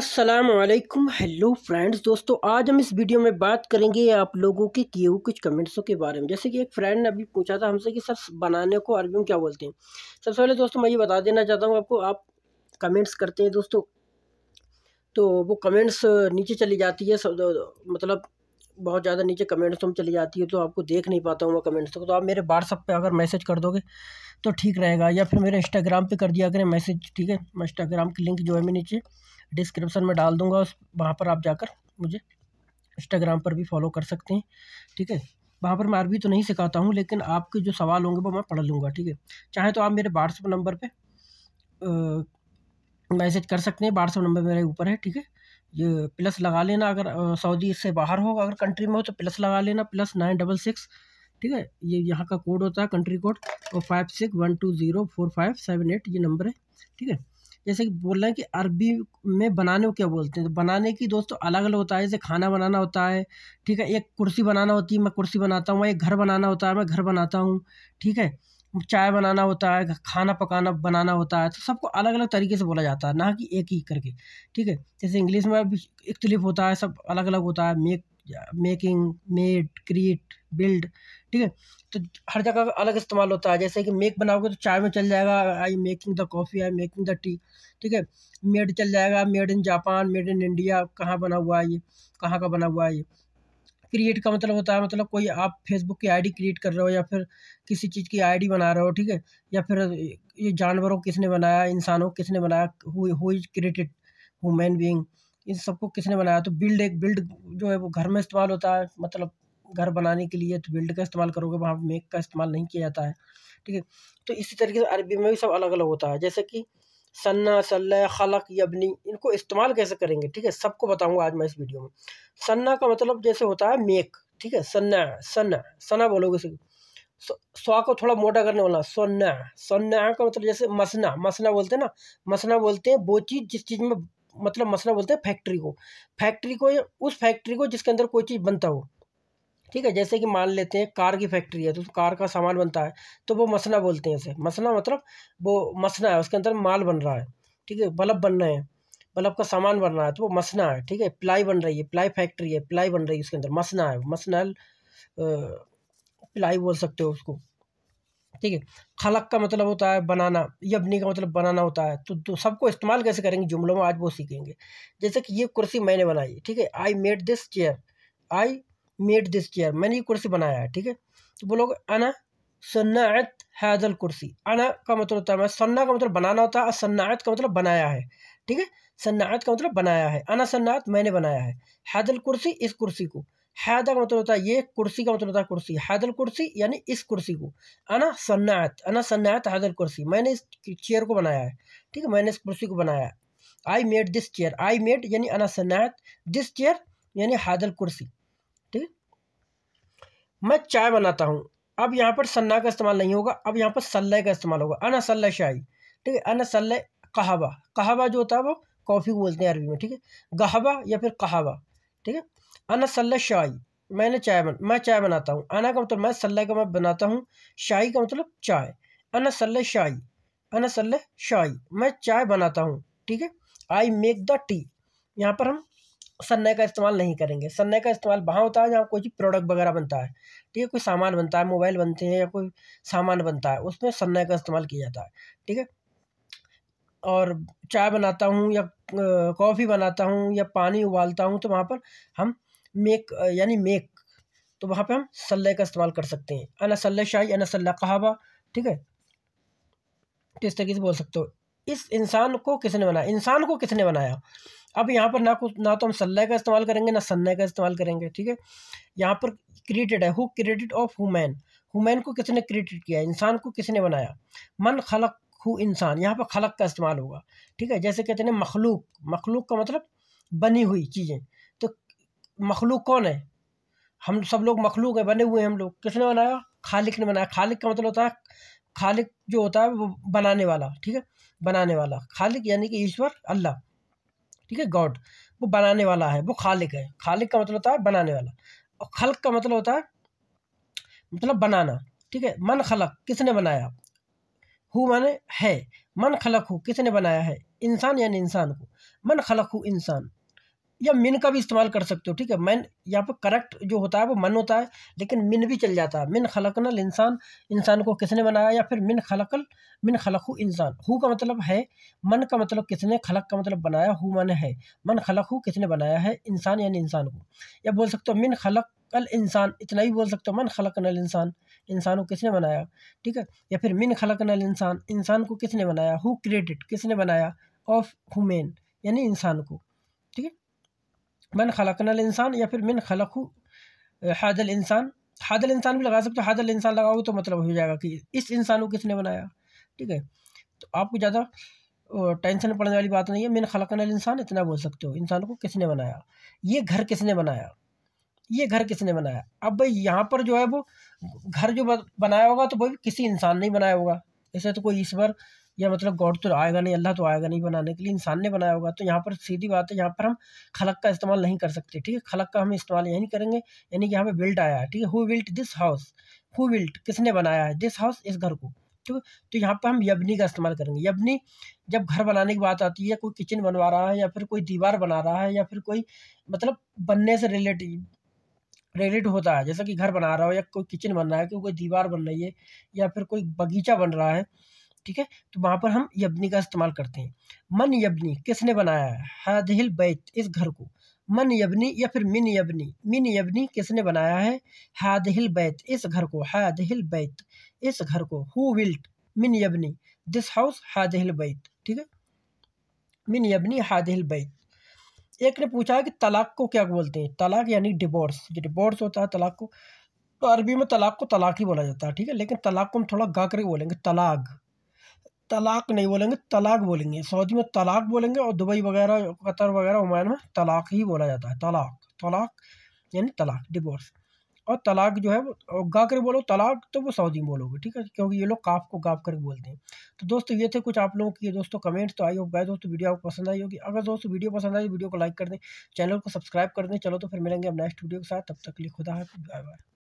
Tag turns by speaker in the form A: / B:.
A: असलकम hello friends दोस्तों आज हम इस वीडियो में बात करेंगे आप लोगों के किए हुए कुछ कमेंट्सों के बारे में जैसे कि एक फ्रेंड ने अभी पूछा था हमसे कि सर बनाने को अरबी में क्या बोलते हैं सबसे पहले दोस्तों मैं ये बता देना चाहता हूँ आपको आप कमेंट्स करते हैं दोस्तों तो वो कमेंट्स नीचे चली जाती है मतलब बहुत ज़्यादा नीचे कमेंट्स में चली जाती है तो आपको देख नहीं पाता हूँ मैं कमेंट्स को तो आप मेरे व्हाट्सअप पे अगर मैसेज कर दोगे तो ठीक रहेगा या फिर मेरे इंस्टाग्राम पे कर दिया करें मैसेज ठीक है मैं इंस्टाग्राम की लिंक जो है मैं नीचे डिस्क्रिप्सन में डाल दूँगा वहाँ पर आप जाकर मुझे इंस्टाग्राम पर भी फॉलो कर सकते हैं ठीक है वहाँ पर मैं अरबी तो नहीं सिखाता हूँ लेकिन आपके जो सवाल होंगे वो मैं पढ़ लूँगा ठीक है चाहे तो आप मेरे व्हाट्सअप नंबर पर मैसेज कर सकते हैं व्हाट्सअप नंबर मेरे ऊपर है ठीक है ये प्लस लगा लेना अगर सऊदी इससे बाहर हो अगर कंट्री में हो तो प्लस लगा लेना प्लस नाइन डबल सिक्स ठीक है ये यहाँ का कोड होता है कंट्री कोड और five six one two zero four five seven eight ये नंबर है ठीक है जैसे कि बोल रहे हैं कि अरबी में बनाने को क्या बोलते हैं तो बनाने की दोस्तों अलग अलग होता है जैसे खाना बनाना होता है ठीक है एक कुर्सी बनाना होती है मैं कुर्सी बनाता हूँ एक घर बनाना होता है मैं घर बनाता हूँ ठीक है चाय बनाना होता है खाना पकाना बनाना होता है तो सबको अलग अलग तरीके से बोला जाता है ना कि एक ही करके ठीक है जैसे इंग्लिश में भी इख्तलिफ होता है सब अलग अलग होता है make making made create build ठीक है तो हर जगह का अलग इस्तेमाल होता है जैसे कि मेक बनाओगे तो चाय में चल जाएगा I making the coffee I making the tea ठीक है मेड चल जाएगा made in Japan made in India कहाँ बना हुआ है ये कहाँ का बना हुआ है ये क्रिएट का मतलब होता है मतलब कोई आप फेसबुक की आईडी क्रिएट कर रहे हो या फिर किसी चीज़ की आईडी बना रहे हो ठीक है या फिर ये जानवरों किसने बनाया इंसानों किसने बनाया who is created human being इन सबको किसने बनाया तो बिल्ड एक बिल्ड जो है वो घर में इस्तेमाल होता है मतलब घर बनाने के लिए तो बिल्ड का इस्तेमाल करोगे वहाँ मेक का इस्तेमाल नहीं किया जाता है ठीक है तो इसी तरीके से अरबी में भी सब अलग अलग होता है जैसे कि सन्ना सल्ला खलक यबनी इनको इस्तेमाल कैसे करेंगे ठीक है सबको बताऊंगा आज मैं इस वीडियो में सन्ना का मतलब जैसे होता है मेक ठीक है सन्ना सन्ना सना बोलोगे सो स्वा को थोड़ा मोटा करने वाला सन्ना सन्ना का मतलब जैसे मसना मसना बोलते हैं ना मसना बोलते हैं वो चीज़ जिस चीज़ में मतलब मसना बोलते हैं फैक्ट्री को फैक्ट्री को उस फैक्ट्री को जिसके अंदर कोई चीज़ बनता हो ठीक है जैसे कि मान लेते हैं कार की फैक्ट्री है तो कार का सामान बनता है तो वो मसना बोलते हैं इसे मसना मतलब वो मसना है उसके अंदर माल बन रहा है ठीक है बल्ब बन रहे हैं बल्ब का सामान बन रहा है तो वो मसना है ठीक है प्लाई बन रही है प्लाई फैक्ट्री है प्लाई बन रही है उसके अंदर मसना है मसनल प्लाई बोल सकते हो उसको ठीक है खलक का मतलब होता है बनाना यबनी का मतलब बनाना होता है तो, तो सबको इस्तेमाल कैसे करेंगे जुमलों में आज वो सीखेंगे जैसे कि ये कुर्सी मैंने बनाई ठीक है I made this chair I made this chair मैंने ये कुर्सी बनाया है ठीक है तो बोलोगे अना सन्नात हैदल कुर्सी अना का मतलब होता है मतलब सन्ना का मतलब बनाना होता है और सन्नात का मतलब बनाया है ठीक है सन्नात का मतलब बनाया है अना सन्नात मैंने बनाया है हैदल कुर्सी इस कुर्सी को हैदा का मतलब होता है ये कुर्सी का मतलब होता है कुर्सी हैदल कुर्सी यानी इस कुर्सी को अना सन्नात अना सन्नात हैदल कुर्सी मैंने इस चेयर को बनाया है ठीक है मैंने इस कुर्सी को बनाया है I made this chair I made यानी अना सन्नात दिस चेयर यानी हैदल कुर्सी सकते मैं चाय बनाता हूँ अब यहाँ पर सन्ना का इस्तेमाल नहीं होगा अब यहाँ पर सल्ले का इस्तेमाल होगा अन सल्लह शाही ठीक है अन सल्लह कहावा कहावा जो होता है वो कॉफ़ी बोलते हैं अरबी में ठीक है गहावा या फिर कहावा ठीक है अन सल्लह शाही मैंने चाय बन मैं चाय बनाता हूँ अना का मतलब मैं सल्लह का मैं बनाता हूँ शाही का मतलब चाय अन सल्लह शाही अन सल्लह शाही मैं चाय बनाता हूँ ठीक है आई मेक द टी यहाँ पर हम सन्नय का इस्तेमाल नहीं करेंगे सन्नय का इस्तेमाल वहाँ होता है जहाँ कोई प्रोडक्ट वगैरह बनता है ठीक है कोई सामान बनता है मोबाइल बनते हैं या कोई सामान बनता है उसमें सन्नय का इस्तेमाल किया जाता है ठीक है और चाय बनाता हूँ या कॉफ़ी बनाता हूँ या पानी उबालता हूँ तो वहाँ पर हम मेक यानी मेक तो वहाँ पर हम सल्ले का इस्तेमाल कर सकते हैं अना सल्ला शाही अना सल्ला कहावा ठीक है तो इस तरीके से बोल सकते हो इस इंसान को किसने बनाया इंसान को किसने बनाया अब यहाँ पर ना कुछ ना तो हम सल्ला का इस्तेमाल करेंगे ना सन्ना का इस्तेमाल करेंगे ठीक है यहाँ पर क्रिएटेड है who created of human human को किसने क्रिएटेड किया इंसान को किसने बनाया मन खलक हु इंसान यहाँ पर खलक का इस्तेमाल होगा ठीक है जैसे कहते हैं मखलूक मखलूक का मतलब बनी हुई चीज़ें तो मखलूक कौन है हम सब लोग मखलूक है बने हुए हैं हम लोग किसने बनाया खालिक ने बनाया खालिक का मतलब होता है खालिक जो होता है वो बनाने वाला ठीक है बनाने वाला खालिक यानी कि ईश्वर अल्लाह ठीक है गॉड वो बनाने वाला है वो खालिक है खालिक का मतलब होता है बनाने वाला और खलक का मतलब होता है मतलब बनाना ठीक है मन खलक किसने बनाया हु माने है मन खलक हु किसने बनाया है इंसान यानी इंसान को मन खलक हु इंसान या मिन का भी इस्तेमाल कर सकते हो ठीक है मैन यहाँ पर करेक्ट जो होता है वो मन होता है लेकिन मिन भी चल जाता है मिन खलकनल इंसान इंसान को किसने बनाया या फिर मिन खलकल मिन खलक इंसान हु का मतलब है मन का मतलब किसने खलक का मतलब बनाया हु मन है मन खलक हु किसने बनाया है इंसान यानी इंसान को या बोल सकते हो मिन खलक अल इंसान इतना ही बोल सकते हो मन खलक नल इंसान इंसान को किसने बनाया ठीक है या फिर मिन खलक नल इंसान इंसान को किसने बनाया हु क्रिएटेड किसने बनाया ऑफ हुमेन यानी इंसान को मन खलकनल इंसान या फिर मिन खलकू हादल इंसान हादल इंसान भी लगा सकते हो हादल इंसान लगाओ तो मतलब हो जाएगा कि इस इंसान को किसने बनाया ठीक है तो आपको ज़्यादा टेंशन पड़ने वाली बात नहीं है मिन खलकनल इंसान इतना बोल सकते हो इंसान को किसने बनाया ये घर किसने बनाया ये घर किसने बनाया अब भाई यहाँ पर जो है वो घर जो बनाया होगा तो भाई किसी इंसान ने बनाया होगा ऐसे तो कोई ईश्वर या मतलब गॉड तो आएगा नहीं अल्लाह तो आएगा नहीं बनाने के लिए इंसान ने बनाया होगा तो यहाँ पर सीधी बात है यहाँ पर हम खलक का इस्तेमाल नहीं कर सकते ठीक है खलक का हम इस्तेमाल यही नहीं करेंगे यानी कि यहाँ पे बिल्ट आया है ठीक है who built this house who built किसने बनाया है दिस हाउस इस घर को ठीक है तो यहाँ पर हम यबनी का इस्तेमाल करेंगे यबनी जब घर बनाने की बात आती है कोई किचन बनवा रहा है या फिर कोई दीवार बना रहा है या फिर कोई मतलब बनने से रिलेटिव रेडिट होता है जैसा कि घर बना रहा हो या कोई किचन बन रहा है कोई दीवार बन रही है या फिर कोई बगीचा बन रहा है ठीक है तो वहाँ पर हम यबनी का इस्तेमाल करते हैं मन यबनी किसने बनाया है हादिल बैत इस घर को मन यबनी या फिर मिन यबनी मिन यबनी किसने बनाया है हादिल बैत इस घर को हादिल बैत इस घर को हु विल्ट मिन यबनी दिस हाउस हादिल बैत ठीक है मिन यबनी हादिल बैत एक ने पूछा है कि तलाक को क्या बोलते हैं तलाक यानी डिबोर्स जो डिबोर्स होता है तलाक को तो अरबी में तलाक को तलाक ही बोला जाता है ठीक है लेकिन तलाक को हम थोड़ा गा करके बोलेंगे तलाक तलाक नहीं बोलेंगे तलाक बोलेंगे सऊदी में तलाक बोलेंगे और दुबई वगैरह कतर वगैरह उमान में तलाक ही बोला जाता है तलाक तलाक यानी तलाक डिवोर्स और तलाक जो है वो गा कर बोलो तलाक तो वो सऊदी में बोलोगे ठीक है क्योंकि ये लोग काफ को गाप करके बोलते हैं तो दोस्तों ये थे कुछ आप लोगों की दोस्तों कमेंट्स तो आई हो गए दोस्तों वीडियो आपको पसंद आई होगी अगर दोस्तों वीडियो पसंद आई वीडियो को लाइक कर दें चैनल को सब्सक्राइब कर दें चलो तो फिर मिलेंगे अब नेक्स्ट वीडियो के साथ तब तक लिए खुदा है बाय बाय